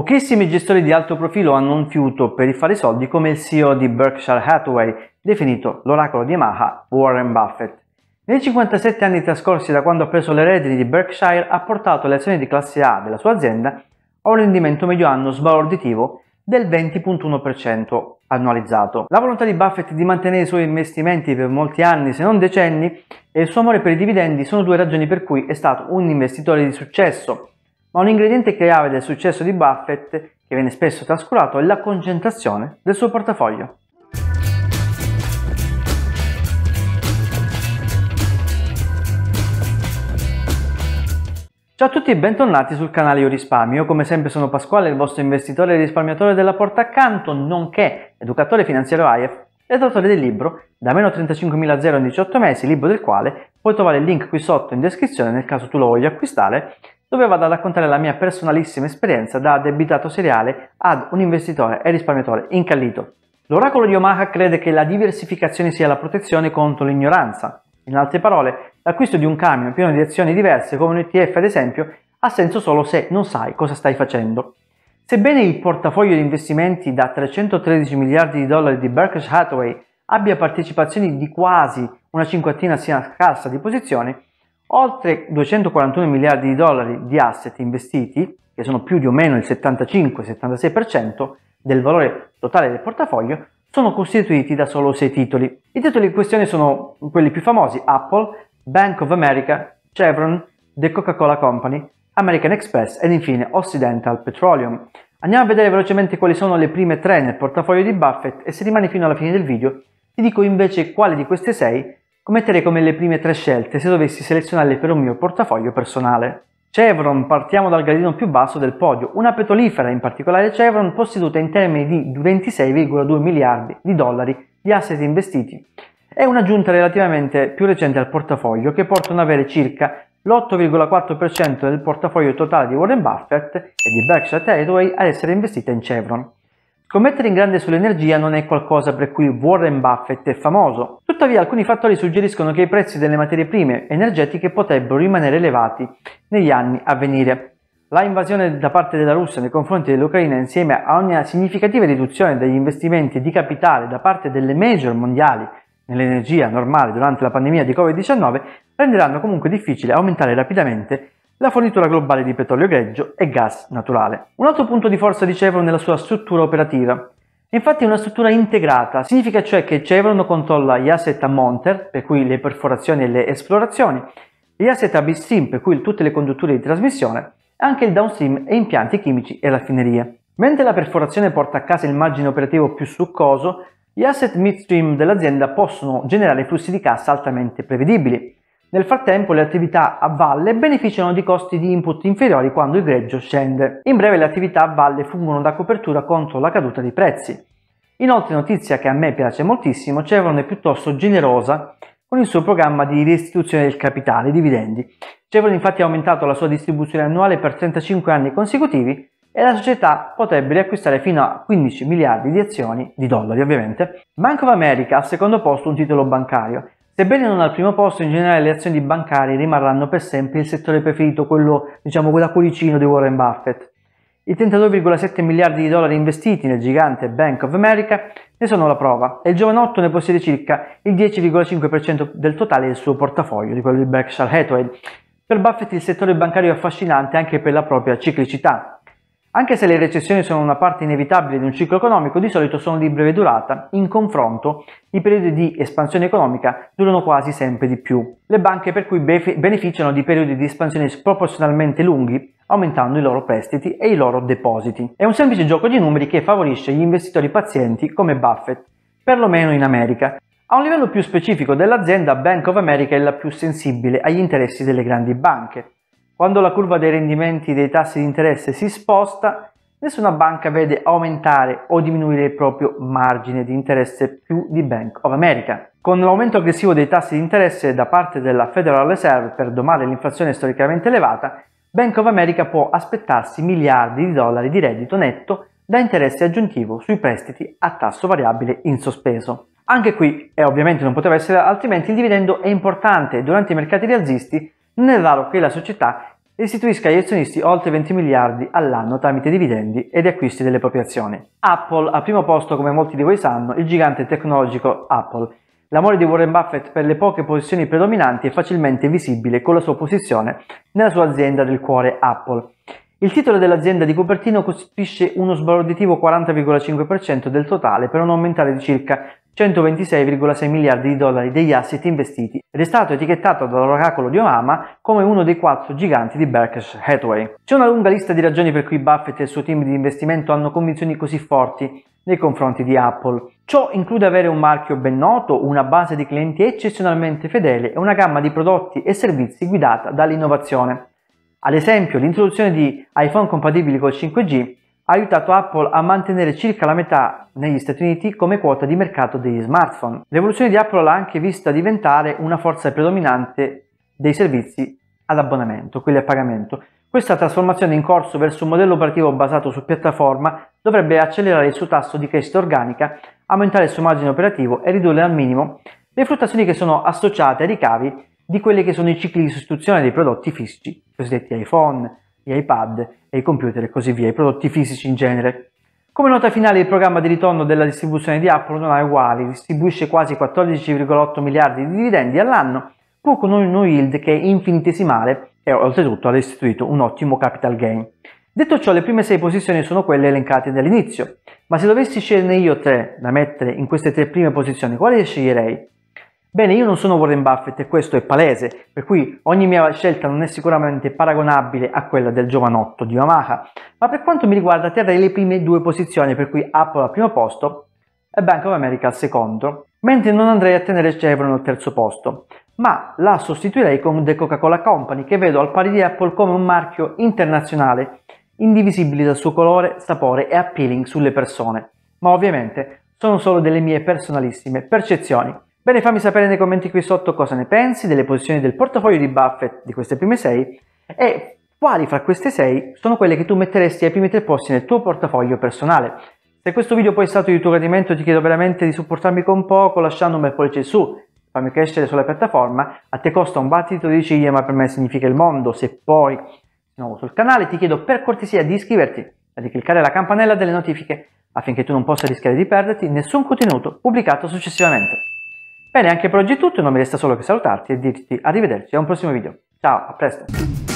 Pochissimi gestori di alto profilo hanno un fiuto per i fare soldi come il CEO di Berkshire Hathaway, definito l'oracolo di Yamaha Warren Buffett. Nei 57 anni trascorsi da quando ha preso le redini di Berkshire ha portato le azioni di classe A della sua azienda a un rendimento medio anno sbalorditivo del 20.1% annualizzato. La volontà di Buffett di mantenere i suoi investimenti per molti anni, se non decenni, e il suo amore per i dividendi sono due ragioni per cui è stato un investitore di successo ma un ingrediente chiave del successo di Buffett, che viene spesso trascurato, è la concentrazione del suo portafoglio. Ciao a tutti e bentornati sul canale Io Risparmio, come sempre sono Pasquale, il vostro investitore e risparmiatore della porta accanto, nonché educatore finanziario AIF è l'autore del libro da meno 35.000 zero in 18 mesi, libro del quale puoi trovare il link qui sotto in descrizione nel caso tu lo voglia acquistare, dove vado a raccontare la mia personalissima esperienza da debitato seriale ad un investitore e risparmiatore incallito. L'oracolo di Omaha crede che la diversificazione sia la protezione contro l'ignoranza. In altre parole, l'acquisto di un camion pieno di azioni diverse come un ETF ad esempio ha senso solo se non sai cosa stai facendo. Sebbene il portafoglio di investimenti da 313 miliardi di dollari di Berkshire Hathaway abbia partecipazioni di quasi una cinquantina scarsa di posizioni, oltre 241 miliardi di dollari di asset investiti, che sono più di o meno il 75-76% del valore totale del portafoglio, sono costituiti da solo 6 titoli. I titoli in questione sono quelli più famosi Apple, Bank of America, Chevron, The Coca-Cola Company, American Express ed infine Occidental Petroleum. Andiamo a vedere velocemente quali sono le prime tre nel portafoglio di Buffett e se rimani fino alla fine del video ti dico invece quale di queste sei commetterei come le prime tre scelte se dovessi selezionarle per un mio portafoglio personale. Chevron, partiamo dal gradino più basso del podio, una petrolifera, in particolare Chevron, posseduta in termini di 26,2 miliardi di dollari di asset investiti. È un'aggiunta relativamente più recente al portafoglio che porta ad avere circa l'8,4% del portafoglio totale di Warren Buffett e di Berkshire Hathaway ad essere investita in Chevron. Scommettere in grande sull'energia non è qualcosa per cui Warren Buffett è famoso, tuttavia alcuni fattori suggeriscono che i prezzi delle materie prime energetiche potrebbero rimanere elevati negli anni a venire. La invasione da parte della Russia nei confronti dell'Ucraina insieme a una significativa riduzione degli investimenti di capitale da parte delle major mondiali nell'energia normale durante la pandemia di Covid-19 renderanno comunque difficile aumentare rapidamente la fornitura globale di petrolio greggio e gas naturale. Un altro punto di forza di Chevron è la sua struttura operativa. Infatti è una struttura integrata, significa cioè che Chevron controlla gli asset a Monter, per cui le perforazioni e le esplorazioni, gli asset a Bitstream, per cui tutte le condutture di trasmissione, anche il downstream e impianti chimici e raffinerie. Mentre la perforazione porta a casa il margine operativo più succoso, gli asset midstream dell'azienda possono generare flussi di cassa altamente prevedibili, nel frattempo le attività a valle beneficiano di costi di input inferiori quando il greggio scende. In breve le attività a valle fungono da copertura contro la caduta dei prezzi. Inoltre notizia che a me piace moltissimo, Chevron è piuttosto generosa con il suo programma di restituzione del capitale, dividendi. Chevron infatti ha aumentato la sua distribuzione annuale per 35 anni consecutivi e la società potrebbe riacquistare fino a 15 miliardi di azioni, di dollari ovviamente. Bank of America al secondo posto un titolo bancario, Sebbene non al primo posto, in generale le azioni bancarie rimarranno per sempre il settore preferito, quello diciamo da cuoricino di Warren Buffett. I 32,7 miliardi di dollari investiti nel gigante Bank of America ne sono la prova e il giovanotto ne possiede circa il 10,5% del totale del suo portafoglio, di quello di Berkshire Hathaway. Per Buffett il settore bancario è affascinante anche per la propria ciclicità, anche se le recessioni sono una parte inevitabile di un ciclo economico, di solito sono di breve durata, in confronto i periodi di espansione economica durano quasi sempre di più. Le banche per cui beneficiano di periodi di espansione sproporzionalmente lunghi, aumentando i loro prestiti e i loro depositi. È un semplice gioco di numeri che favorisce gli investitori pazienti come Buffett, perlomeno in America, a un livello più specifico dell'azienda, Bank of America è la più sensibile agli interessi delle grandi banche. Quando la curva dei rendimenti dei tassi di interesse si sposta, nessuna banca vede aumentare o diminuire il proprio margine di interesse più di Bank of America. Con l'aumento aggressivo dei tassi di interesse da parte della Federal Reserve per domare l'inflazione storicamente elevata, Bank of America può aspettarsi miliardi di dollari di reddito netto da interesse aggiuntivo sui prestiti a tasso variabile in sospeso. Anche qui, e ovviamente non poteva essere altrimenti, il dividendo è importante. Durante i mercati rialzisti non è raro che la società restituisca agli azionisti oltre 20 miliardi all'anno tramite dividendi ed acquisti delle proprie azioni. Apple, al primo posto come molti di voi sanno, il gigante tecnologico Apple. L'amore di Warren Buffett per le poche posizioni predominanti è facilmente visibile con la sua posizione nella sua azienda del cuore Apple. Il titolo dell'azienda di Cupertino costituisce uno sbalorditivo 40,5% del totale per un aumentare di circa 126,6 miliardi di dollari degli asset investiti ed è stato etichettato dall'oracolo di Obama come uno dei quattro giganti di Berkshire Hathaway. C'è una lunga lista di ragioni per cui Buffett e il suo team di investimento hanno convinzioni così forti nei confronti di Apple. Ciò include avere un marchio ben noto, una base di clienti eccezionalmente fedele e una gamma di prodotti e servizi guidata dall'innovazione. Ad esempio, l'introduzione di iPhone compatibili col 5G ha aiutato Apple a mantenere circa la metà negli Stati Uniti come quota di mercato degli smartphone. L'evoluzione di Apple l'ha anche vista diventare una forza predominante dei servizi ad abbonamento, quelli a pagamento. Questa trasformazione in corso verso un modello operativo basato su piattaforma dovrebbe accelerare il suo tasso di crescita organica, aumentare il suo margine operativo e ridurre al minimo le fluttuazioni che sono associate ai ricavi di quelli che sono i cicli di sostituzione dei prodotti fisici, cosiddetti iPhone, gli iPad e i computer e così via, i prodotti fisici in genere. Come nota finale il programma di ritorno della distribuzione di Apple non ha uguali, distribuisce quasi 14,8 miliardi di dividendi all'anno, pur con un yield che è infinitesimale e oltretutto ha restituito un ottimo capital gain. Detto ciò, le prime sei posizioni sono quelle elencate dall'inizio, ma se dovessi sceglierne io tre da mettere in queste tre prime posizioni, quali sceglierei? Bene, io non sono Warren Buffett e questo è palese, per cui ogni mia scelta non è sicuramente paragonabile a quella del giovanotto di Yamaha, ma per quanto mi riguarda terrei le prime due posizioni, per cui Apple al primo posto e Bank of America al secondo, mentre non andrei a tenere Chevron al terzo posto, ma la sostituirei con The Coca-Cola Company, che vedo al pari di Apple come un marchio internazionale, indivisibile dal suo colore, sapore e appealing sulle persone. Ma ovviamente sono solo delle mie personalissime percezioni. Bene, fammi sapere nei commenti qui sotto cosa ne pensi delle posizioni del portafoglio di Buffett di queste prime 6 e quali fra queste 6 sono quelle che tu metteresti ai primi tre posti nel tuo portafoglio personale. Se questo video poi è stato di tuo gradimento ti chiedo veramente di supportarmi con poco lasciando un bel pollice su, fammi crescere sulla piattaforma, a te costa un battito di ciglia ma per me significa il mondo, se poi sei nuovo sul canale ti chiedo per cortesia di iscriverti e di cliccare la campanella delle notifiche affinché tu non possa rischiare di perderti nessun contenuto pubblicato successivamente. Bene, anche per oggi è tutto, non mi resta solo che salutarti e dirti arrivederci a un prossimo video. Ciao, a presto!